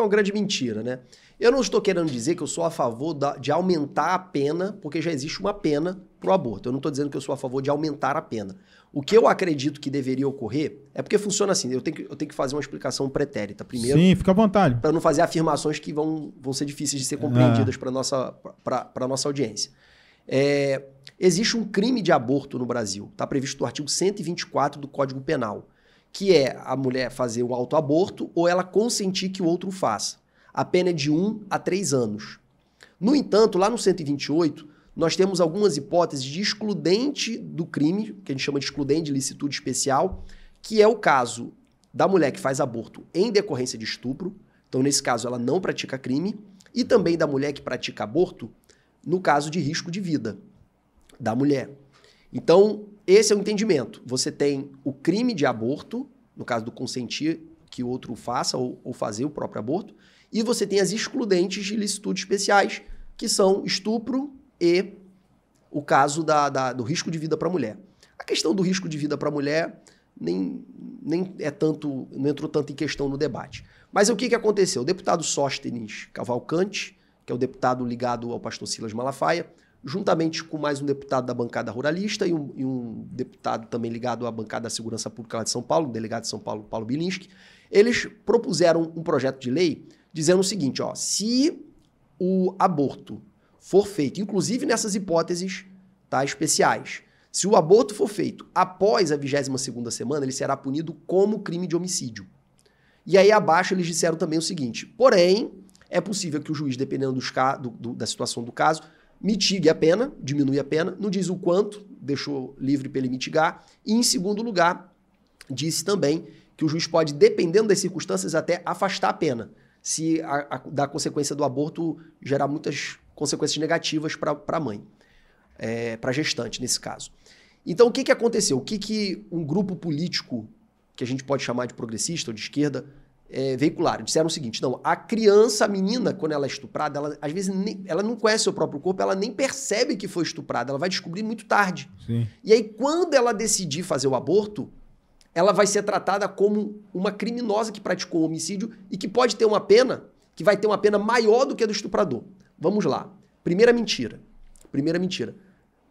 É uma grande mentira, né? Eu não estou querendo dizer que eu sou a favor da, de aumentar a pena, porque já existe uma pena para o aborto. Eu não estou dizendo que eu sou a favor de aumentar a pena. O que eu acredito que deveria ocorrer é porque funciona assim. Eu tenho que, eu tenho que fazer uma explicação pretérita primeiro. Sim, fica à vontade. Para não fazer afirmações que vão, vão ser difíceis de ser ah. compreendidas é. para a nossa, nossa audiência. É, existe um crime de aborto no Brasil. Está previsto no artigo 124 do Código Penal que é a mulher fazer o autoaborto ou ela consentir que o outro faça. A pena é de 1 a 3 anos. No entanto, lá no 128, nós temos algumas hipóteses de excludente do crime, que a gente chama de excludente de licitude especial, que é o caso da mulher que faz aborto em decorrência de estupro, então nesse caso ela não pratica crime, e também da mulher que pratica aborto no caso de risco de vida da mulher. Então, esse é o entendimento. Você tem o crime de aborto, no caso do consentir que o outro faça ou, ou fazer o próprio aborto, e você tem as excludentes de ilicitudes especiais, que são estupro e o caso da, da, do risco de vida para a mulher. A questão do risco de vida para a mulher nem, nem é tanto, não entrou tanto em questão no debate. Mas o que, que aconteceu? O deputado Sóstenes Cavalcante, que é o deputado ligado ao pastor Silas Malafaia, juntamente com mais um deputado da bancada ruralista e um, e um deputado também ligado à bancada da Segurança Pública lá de São Paulo, um delegado de São Paulo, Paulo Bilinski, eles propuseram um projeto de lei dizendo o seguinte, ó, se o aborto for feito, inclusive nessas hipóteses tá, especiais, se o aborto for feito após a 22ª semana, ele será punido como crime de homicídio. E aí abaixo eles disseram também o seguinte, porém, é possível que o juiz, dependendo dos, do, do, da situação do caso, mitigue a pena, diminui a pena, não diz o quanto, deixou livre para ele mitigar. E, em segundo lugar, disse também que o juiz pode, dependendo das circunstâncias, até afastar a pena, se a, a da consequência do aborto gerar muitas consequências negativas para a mãe, é, para a gestante, nesse caso. Então, o que, que aconteceu? O que, que um grupo político, que a gente pode chamar de progressista ou de esquerda, é, veicularam. Disseram o seguinte: não, a criança, a menina, quando ela é estuprada, ela, às vezes nem, ela não conhece seu próprio corpo, ela nem percebe que foi estuprada, ela vai descobrir muito tarde. Sim. E aí, quando ela decidir fazer o aborto, ela vai ser tratada como uma criminosa que praticou homicídio e que pode ter uma pena que vai ter uma pena maior do que a do estuprador. Vamos lá. Primeira mentira. Primeira mentira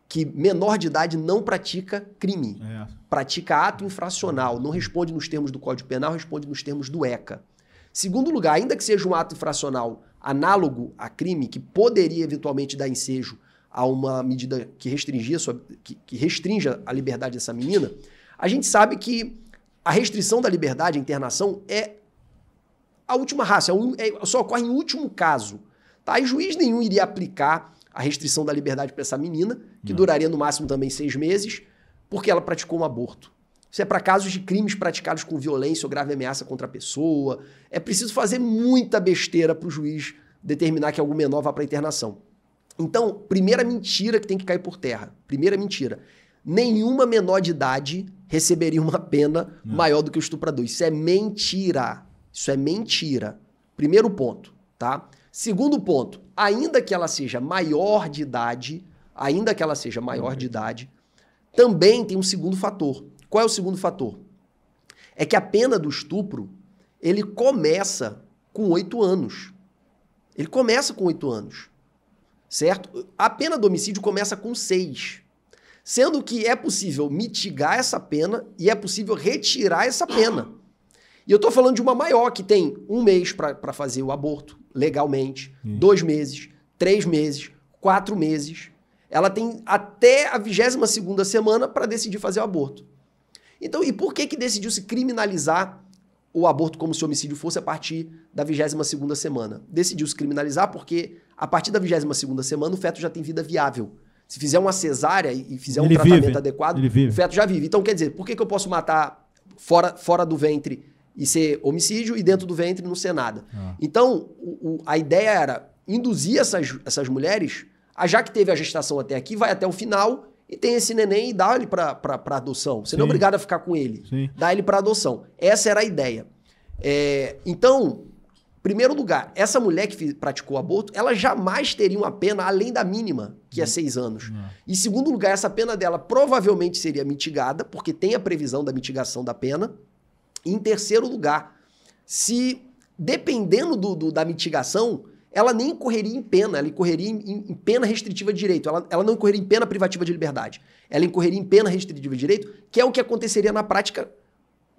que menor de idade não pratica crime. É. Pratica ato infracional, não responde nos termos do Código Penal, responde nos termos do ECA. Segundo lugar, ainda que seja um ato infracional análogo a crime, que poderia eventualmente dar ensejo a uma medida que, restringia sua, que, que a liberdade dessa menina, a gente sabe que a restrição da liberdade, a internação, é a última raça, é um, é, só ocorre em último caso. Tá? E juiz nenhum iria aplicar a restrição da liberdade para essa menina, que não. Hum. duraria no máximo também seis meses, porque ela praticou um aborto. Isso é para casos de crimes praticados com violência ou grave ameaça contra a pessoa. É preciso fazer muita besteira para o juiz determinar que algum menor vá para internação. Então, primeira mentira que tem que cair por terra. Primeira mentira. Nenhuma menor de idade receberia uma pena não. Hum. maior do que o estuprador. Isso é mentira. Isso é mentira. Primeiro ponto, tá? Segundo ponto, ainda que ela seja maior de idade, ainda que ela seja maior de uhum. idade, também tem um segundo fator. Qual é o segundo fator? É que a pena do estupro, ele começa com oito anos. Ele começa com oito anos, certo? A pena do homicídio começa com seis. Sendo que é possível mitigar essa pena e é possível retirar essa pena. E eu estou falando de uma maior que tem um mês para fazer o aborto, legalmente, hum. dois meses, três meses, quatro meses. Ela tem até a 22 segunda semana para decidir fazer o aborto. Então, e por que que decidiu se criminalizar o aborto como se o homicídio fosse a partir da 22 segunda semana? Decidiu se criminalizar porque a partir da 22 segunda semana o feto já tem vida viável. Se fizer uma cesárea e fizer ele um tratamento vive, adequado, o feto já vive. Então, quer dizer, por que, que eu posso matar fora, fora do ventre e ser homicídio, e dentro do ventre não ser nada. Ah. Então, o, o, a ideia era induzir essas, essas mulheres, a, já que teve a gestação até aqui, vai até o final e tem esse neném e dá ele para adoção. Você Sim. não é obrigado a ficar com ele. Sim. Dá ele para adoção. Essa era a ideia. É, então, primeiro lugar, essa mulher que praticou aborto, ela jamais teria uma pena além da mínima, que é hum. seis anos. Não. Ah. E segundo lugar, essa pena dela provavelmente seria mitigada, porque tem a previsão da mitigação da pena em terceiro lugar, se dependendo do, do, da mitigação, ela nem correria em pena, ela incorreria em, em, pena restritiva de direito, ela, ela não incorreria em pena privativa de liberdade, ela incorreria em pena restritiva de direito, que é o que aconteceria na prática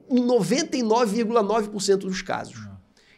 em 99,9% dos casos.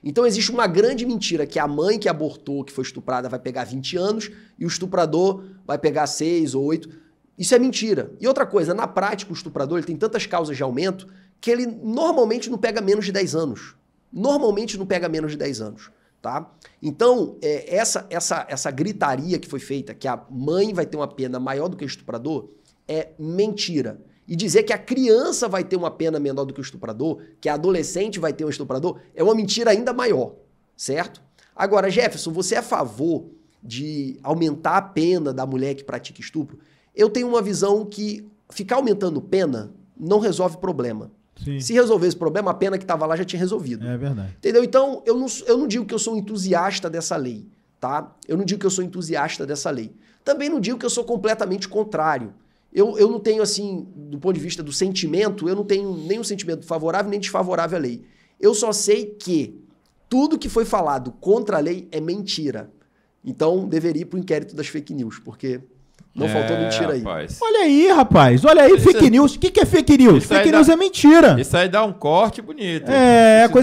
Então existe uma grande mentira que a mãe que abortou, que foi estuprada, vai pegar 20 anos e o estuprador vai pegar 6 ou 8. Isso é mentira. E outra coisa, na prática o estuprador tem tantas causas de aumento que ele normalmente não pega menos de 10 anos. Normalmente não pega menos de 10 anos. Tá? Então, é, essa, essa, essa gritaria que foi feita, que a mãe vai ter uma pena maior do que o estuprador, é mentira. E dizer que a criança vai ter uma pena menor do que o estuprador, que a adolescente vai ter um estuprador, é uma mentira ainda maior, certo? Agora, Jefferson, você é a favor de aumentar a pena da mulher que pratica estupro? Eu tenho uma visão que ficar aumentando pena não resolve problema. Sim. Se resolver esse problema, a pena que estava lá já tinha resolvido. É verdade. Entendeu? Então, eu não, eu não digo que eu sou entusiasta dessa lei, tá? Eu não digo que eu sou entusiasta dessa lei. Também não digo que eu sou completamente contrário. Eu, eu não tenho, assim, do ponto de vista do sentimento, eu não tenho nenhum sentimento favorável nem desfavorável à lei. Eu só sei que tudo que foi falado contra a lei é mentira. Então, deveria ir para o inquérito das fake news, porque não é, faltou mentira aí. Rapaz. Olha aí, rapaz. Olha aí, fake é... news. O que, que é fake news? Isso fake news dá... é mentira. Isso aí dá um corte bonito. É, é coisa